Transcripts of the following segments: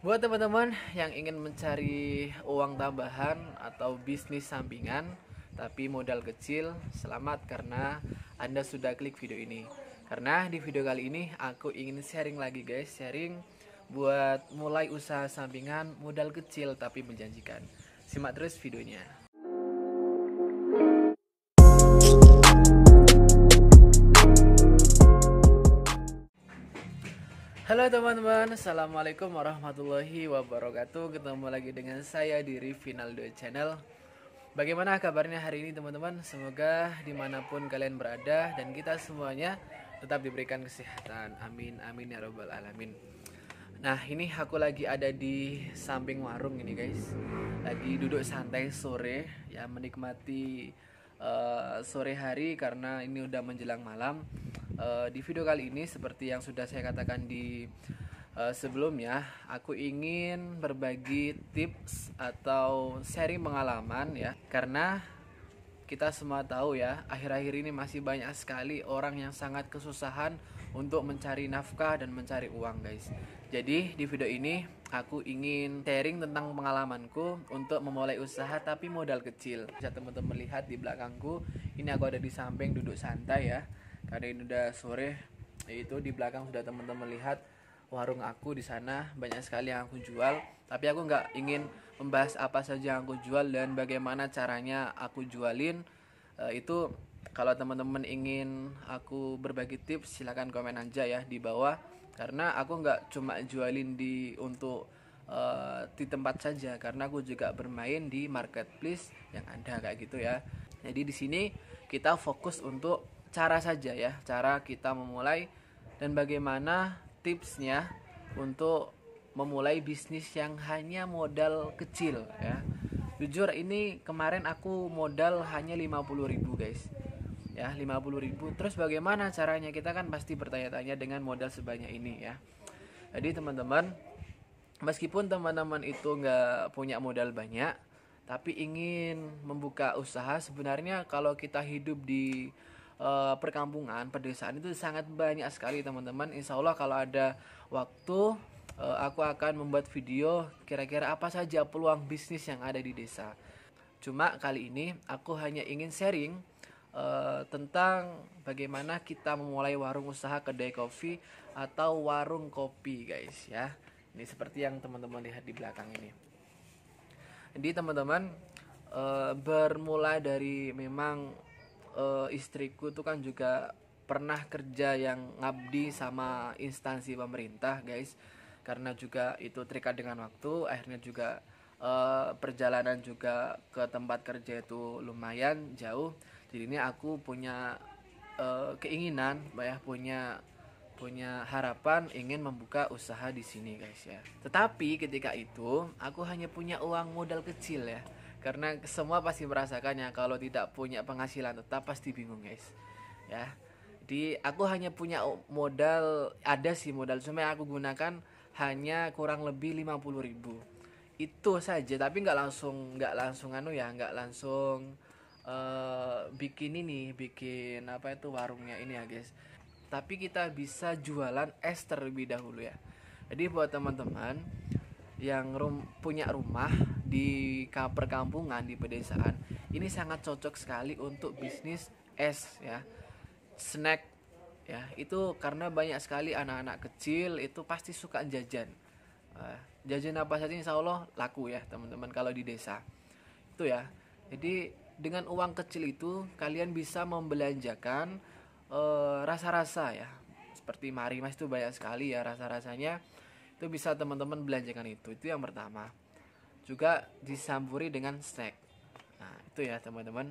Buat teman-teman yang ingin mencari uang tambahan atau bisnis sampingan tapi modal kecil, selamat karena Anda sudah klik video ini. Karena di video kali ini aku ingin sharing lagi guys, sharing buat mulai usaha sampingan modal kecil tapi menjanjikan. Simak terus videonya. Halo teman-teman, Assalamualaikum warahmatullahi wabarakatuh Ketemu lagi dengan saya di Rivinaldo Channel Bagaimana kabarnya hari ini teman-teman? Semoga dimanapun kalian berada dan kita semuanya tetap diberikan kesehatan Amin, amin ya robbal alamin Nah ini aku lagi ada di samping warung ini guys Lagi duduk santai sore ya menikmati uh, sore hari karena ini udah menjelang malam Eh, di video kali ini seperti yang sudah saya katakan di uh, sebelumnya, aku ingin berbagi tips atau sharing pengalaman ya, karena kita semua tahu ya, akhir-akhir ini masih banyak sekali orang yang sangat kesusahan untuk mencari nafkah dan mencari uang, guys. Jadi, di video ini aku ingin sharing tentang pengalamanku untuk memulai usaha tapi modal kecil. Bisa teman-teman lihat di belakangku, ini aku ada di samping duduk santai ya karena ini udah sore yaitu di belakang sudah teman-teman lihat warung aku di sana banyak sekali yang aku jual tapi aku nggak ingin membahas apa saja yang aku jual dan bagaimana caranya aku jualin e, itu kalau teman-teman ingin aku berbagi tips silahkan komen aja ya di bawah karena aku nggak cuma jualin di untuk e, di tempat saja karena aku juga bermain di marketplace yang ada kayak gitu ya jadi di sini kita fokus untuk cara saja ya, cara kita memulai dan bagaimana tipsnya untuk memulai bisnis yang hanya modal kecil ya. Jujur ini kemarin aku modal hanya 50.000 guys. Ya, 50.000. Terus bagaimana caranya? Kita kan pasti bertanya-tanya dengan modal sebanyak ini ya. Jadi teman-teman, meskipun teman-teman itu nggak punya modal banyak, tapi ingin membuka usaha sebenarnya kalau kita hidup di Eh, perkampungan pedesaan itu sangat banyak sekali teman-teman insya Allah kalau ada waktu eh, aku akan membuat video kira-kira apa saja peluang bisnis yang ada di desa cuma kali ini aku hanya ingin sharing uh, tentang bagaimana kita memulai warung usaha kedai kopi atau warung kopi guys ya ini seperti yang teman-teman lihat di belakang ini jadi teman-teman e, bermula dari memang uh, istriku tuh kan juga pernah kerja yang ngabdi sama instansi pemerintah guys karena juga itu terikat dengan waktu akhirnya juga uh, perjalanan juga ke tempat kerja itu lumayan jauh jadi ini aku punya uh, keinginan ya punya punya harapan ingin membuka usaha di sini guys ya tetapi ketika itu aku hanya punya uang modal kecil ya karena semua pasti merasakannya kalau tidak punya penghasilan tetap pasti bingung guys ya di aku hanya punya modal ada sih modal cuma aku gunakan hanya kurang lebih 50 ribu itu saja tapi nggak langsung nggak langsung anu ya nggak langsung uh, bikin ini bikin apa itu warungnya ini ya guys tapi kita bisa jualan es terlebih dahulu ya jadi buat teman-teman yang rum punya rumah di perkampungan di pedesaan ini sangat cocok sekali untuk bisnis es ya snack ya itu karena banyak sekali anak-anak kecil itu pasti suka jajan uh, jajan apa saja insya Allah laku ya teman-teman kalau di desa itu ya jadi dengan uang kecil itu kalian bisa membelanjakan rasa eh, rasa-rasa ya seperti marimas itu banyak sekali ya rasa-rasanya itu bisa teman-teman belanjakan itu itu yang pertama juga disamburi dengan snack. Nah, itu ya teman-teman.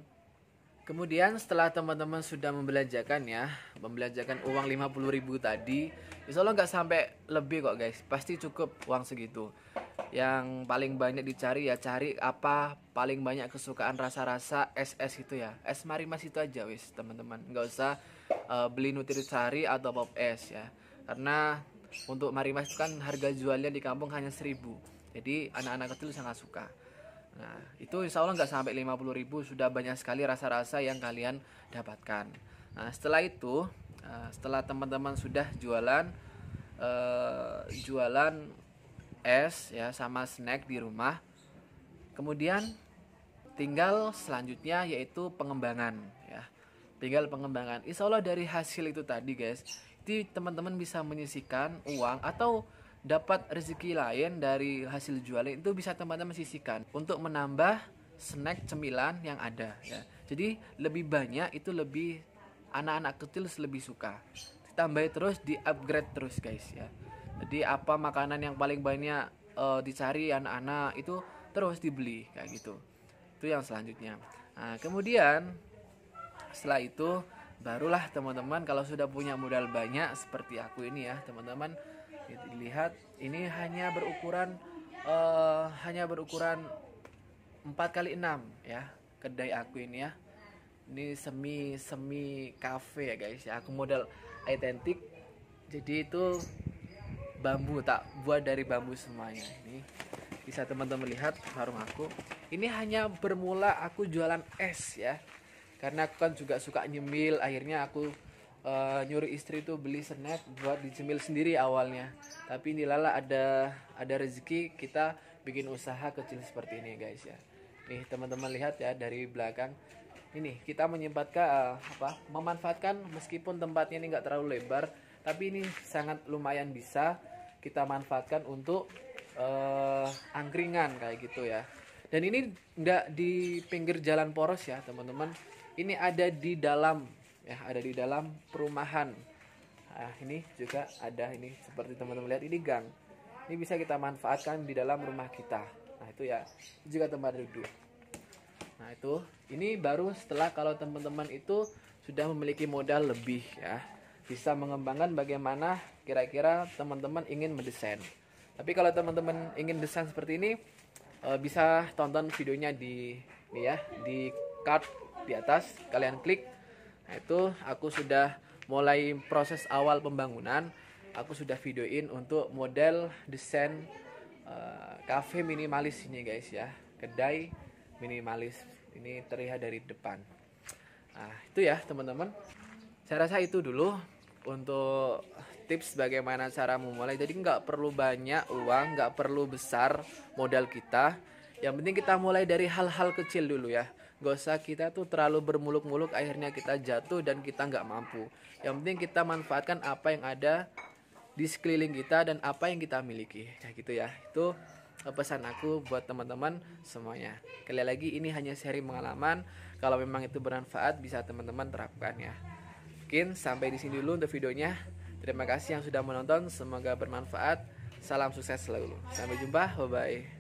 Kemudian setelah teman-teman sudah membelanjakan ya, membelanjakan uang 50.000 tadi, insya Allah nggak sampai lebih kok guys, pasti cukup uang segitu. Yang paling banyak dicari ya cari apa paling banyak kesukaan rasa-rasa SS es gitu ya, es marimas itu aja wis teman-teman, nggak usah uh, beli nutrisari atau pop es ya, karena untuk marimas itu kan harga jualnya di kampung hanya 1000 jadi anak-anak kecil sangat suka nah itu insya Allah nggak sampai 50 ribu sudah banyak sekali rasa-rasa yang kalian dapatkan nah setelah itu eh, setelah teman-teman sudah jualan eh, jualan es ya sama snack di rumah kemudian tinggal selanjutnya yaitu pengembangan ya tinggal pengembangan insya Allah dari hasil itu tadi guys di teman-teman bisa menyisikan uang atau dapat rezeki lain dari hasil jualnya itu bisa teman-teman sisihkan untuk menambah snack cemilan yang ada ya. Jadi lebih banyak itu lebih anak-anak kecil lebih suka. Ditambah terus di upgrade terus guys ya. Jadi apa makanan yang paling banyak uh, dicari anak-anak itu terus dibeli kayak gitu. Itu yang selanjutnya. Nah, kemudian setelah itu barulah teman-teman kalau sudah punya modal banyak seperti aku ini ya, teman-teman gitu, dilihat ini hanya berukuran uh, hanya berukuran 4 kali 6 ya kedai aku ini ya ini semi semi cafe ya guys ya aku modal identik jadi itu bambu tak buat dari bambu semuanya ini bisa teman-teman lihat warung aku ini hanya bermula aku jualan es ya karena aku kan juga suka nyemil akhirnya aku uh, eh, nyuruh istri itu beli snack buat dicemil sendiri awalnya tapi lala ada ada rezeki kita bikin usaha kecil seperti ini guys ya nih teman-teman lihat ya dari belakang ini kita menyempatkan uh, apa memanfaatkan meskipun tempatnya ini nggak terlalu lebar tapi ini sangat lumayan bisa kita manfaatkan untuk uh, angkringan kayak gitu ya dan ini nggak di pinggir jalan poros ya teman-teman ini ada di dalam ya ada di dalam perumahan nah, ini juga ada ini seperti teman-teman lihat ini gang ini bisa kita manfaatkan di dalam rumah kita nah itu ya juga tempat duduk nah itu ini baru setelah kalau teman-teman itu sudah memiliki modal lebih ya bisa mengembangkan bagaimana kira-kira teman-teman ingin mendesain tapi kalau teman-teman ingin desain seperti ini eh, bisa tonton videonya di ini ya di card di atas kalian klik Nah, itu aku sudah mulai proses awal pembangunan. Aku sudah videoin untuk model desain uh, eh, cafe minimalis ini guys ya. Kedai minimalis ini terlihat dari depan. Nah, itu ya teman-teman. Saya rasa itu dulu untuk tips bagaimana cara memulai. Jadi nggak perlu banyak uang, nggak perlu besar modal kita. Yang penting kita mulai dari hal-hal kecil dulu ya Gak usah kita tuh terlalu bermuluk-muluk akhirnya kita jatuh dan kita nggak mampu. Yang penting kita manfaatkan apa yang ada di sekeliling kita dan apa yang kita miliki. Nah gitu ya. Itu eh, pesan aku buat teman-teman semuanya. Kali lagi ini hanya sharing pengalaman. Kalau memang itu bermanfaat bisa teman-teman terapkan ya. Mungkin sampai di sini dulu untuk videonya. Terima kasih yang sudah menonton. Semoga bermanfaat. Salam sukses selalu. Sampai jumpa. Bye bye.